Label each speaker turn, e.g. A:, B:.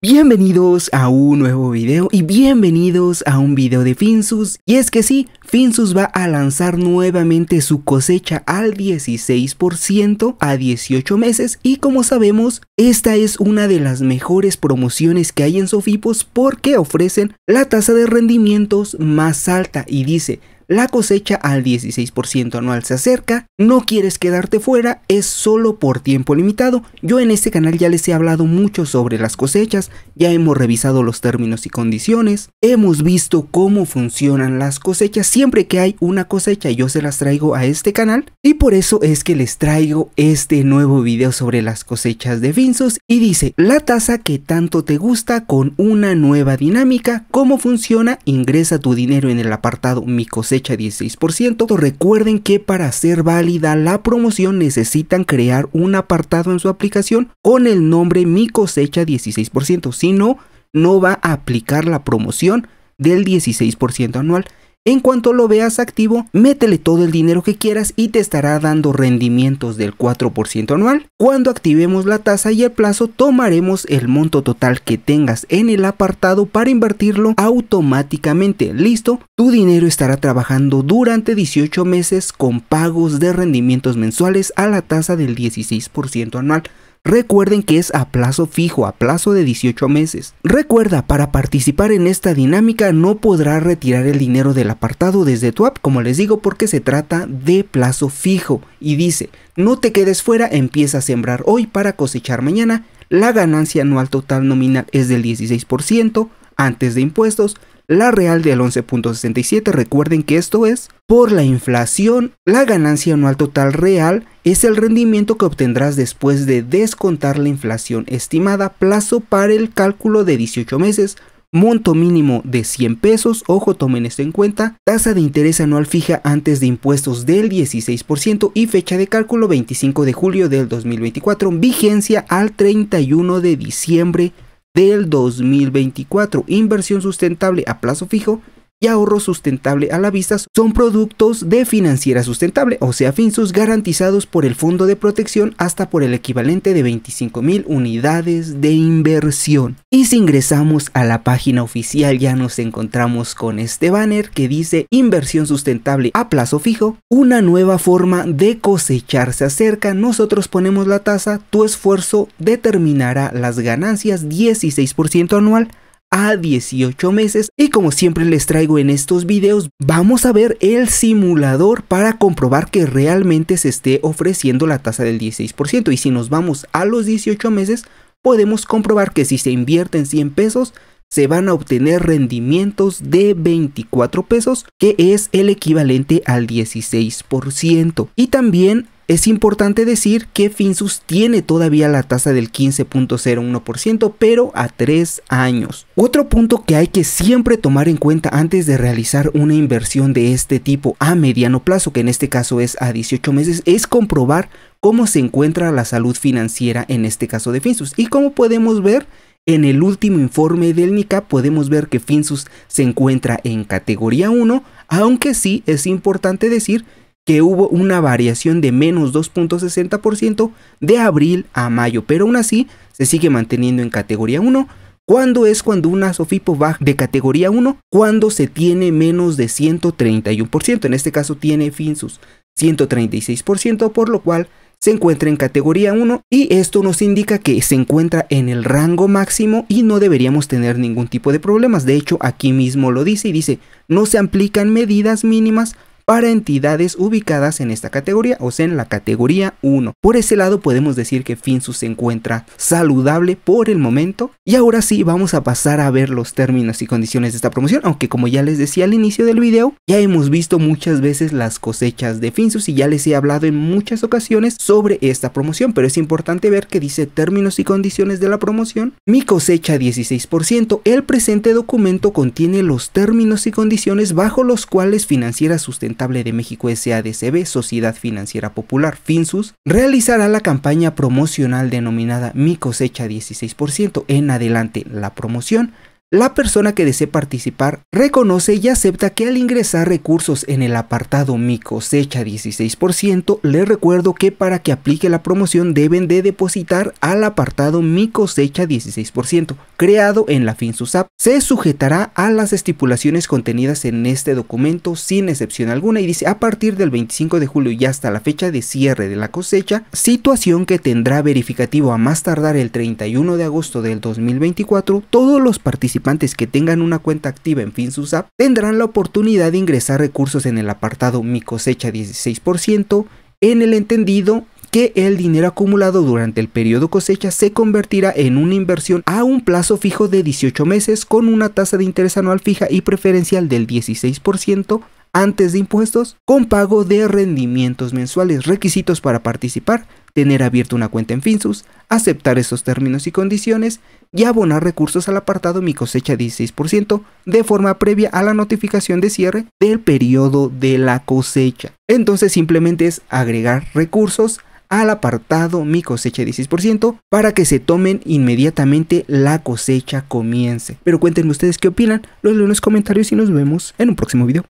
A: Bienvenidos a un nuevo video y bienvenidos a un video de Finsus y es que sí, Finsus va a lanzar nuevamente su cosecha al 16% a 18 meses y como sabemos esta es una de las mejores promociones que hay en Sofipos porque ofrecen la tasa de rendimientos más alta y dice la cosecha al 16% anual se acerca, no quieres quedarte fuera, es solo por tiempo limitado. Yo en este canal ya les he hablado mucho sobre las cosechas, ya hemos revisado los términos y condiciones, hemos visto cómo funcionan las cosechas, siempre que hay una cosecha yo se las traigo a este canal y por eso es que les traigo este nuevo video sobre las cosechas de Finsos y dice la tasa que tanto te gusta con una nueva dinámica, cómo funciona, ingresa tu dinero en el apartado mi cosecha 16%. Recuerden que para ser válida la promoción necesitan crear un apartado en su aplicación con el nombre mi cosecha 16%, si no, no va a aplicar la promoción del 16% anual. En cuanto lo veas activo, métele todo el dinero que quieras y te estará dando rendimientos del 4% anual. Cuando activemos la tasa y el plazo, tomaremos el monto total que tengas en el apartado para invertirlo automáticamente. Listo, tu dinero estará trabajando durante 18 meses con pagos de rendimientos mensuales a la tasa del 16% anual. Recuerden que es a plazo fijo, a plazo de 18 meses. Recuerda, para participar en esta dinámica no podrás retirar el dinero del apartado desde tu app, como les digo, porque se trata de plazo fijo. Y dice, no te quedes fuera, empieza a sembrar hoy para cosechar mañana. La ganancia anual total nominal es del 16% antes de impuestos, la real del 11.67. Recuerden que esto es por la inflación. La ganancia anual total real es el rendimiento que obtendrás después de descontar la inflación estimada, plazo para el cálculo de 18 meses, monto mínimo de 100 pesos, ojo tomen esto en cuenta, tasa de interés anual fija antes de impuestos del 16% y fecha de cálculo 25 de julio del 2024, vigencia al 31 de diciembre del 2024. Inversión sustentable a plazo fijo y ahorro sustentable a la vista son productos de financiera sustentable, o sea, FinSUS garantizados por el Fondo de Protección hasta por el equivalente de 25 mil unidades de inversión. Y si ingresamos a la página oficial ya nos encontramos con este banner que dice inversión sustentable a plazo fijo, una nueva forma de cosecharse acerca, nosotros ponemos la tasa, tu esfuerzo determinará las ganancias 16% anual a 18 meses y como siempre les traigo en estos videos vamos a ver el simulador para comprobar que realmente se esté ofreciendo la tasa del 16% y si nos vamos a los 18 meses podemos comprobar que si se invierten 100 pesos se van a obtener rendimientos de 24 pesos, que es el equivalente al 16%. Y también es importante decir que Finsus tiene todavía la tasa del 15.01%, pero a 3 años. Otro punto que hay que siempre tomar en cuenta antes de realizar una inversión de este tipo a mediano plazo, que en este caso es a 18 meses, es comprobar cómo se encuentra la salud financiera en este caso de Finsus. Y como podemos ver, en el último informe del NICAP podemos ver que Finsus se encuentra en categoría 1, aunque sí es importante decir que hubo una variación de menos 2.60% de abril a mayo, pero aún así se sigue manteniendo en categoría 1. ¿Cuándo es cuando una Sofipo baja de categoría 1? Cuando se tiene menos de 131%, en este caso tiene Finsus 136%, por lo cual se encuentra en categoría 1 y esto nos indica que se encuentra en el rango máximo y no deberíamos tener ningún tipo de problemas. De hecho, aquí mismo lo dice y dice, no se aplican medidas mínimas para entidades ubicadas en esta categoría, o sea, en la categoría 1. Por ese lado podemos decir que Finsus se encuentra saludable por el momento. Y ahora sí, vamos a pasar a ver los términos y condiciones de esta promoción, aunque como ya les decía al inicio del video, ya hemos visto muchas veces las cosechas de Finsus y ya les he hablado en muchas ocasiones sobre esta promoción, pero es importante ver que dice términos y condiciones de la promoción, mi cosecha 16%, el presente documento contiene los términos y condiciones bajo los cuales financiera sustentable de México SADCB, Sociedad Financiera Popular, FinSUS, realizará la campaña promocional denominada Mi cosecha 16%. En adelante, la promoción la persona que desee participar reconoce y acepta que al ingresar recursos en el apartado Mi cosecha 16%, le recuerdo que para que aplique la promoción deben de depositar al apartado Mi cosecha 16%, creado en la FinSUSAP. Se sujetará a las estipulaciones contenidas en este documento sin excepción alguna y dice a partir del 25 de julio y hasta la fecha de cierre de la cosecha, situación que tendrá verificativo a más tardar el 31 de agosto del 2024, todos los participantes participantes que tengan una cuenta activa en FinSUSAP tendrán la oportunidad de ingresar recursos en el apartado Mi cosecha 16% en el entendido que el dinero acumulado durante el periodo cosecha se convertirá en una inversión a un plazo fijo de 18 meses con una tasa de interés anual fija y preferencial del 16% antes de impuestos con pago de rendimientos mensuales. Requisitos para participar tener abierto una cuenta en Finsus, aceptar esos términos y condiciones y abonar recursos al apartado Mi cosecha 16% de forma previa a la notificación de cierre del periodo de la cosecha. Entonces simplemente es agregar recursos al apartado mi cosecha 16% para que se tomen inmediatamente la cosecha comience. Pero cuéntenme ustedes qué opinan, los leo en los comentarios y nos vemos en un próximo video.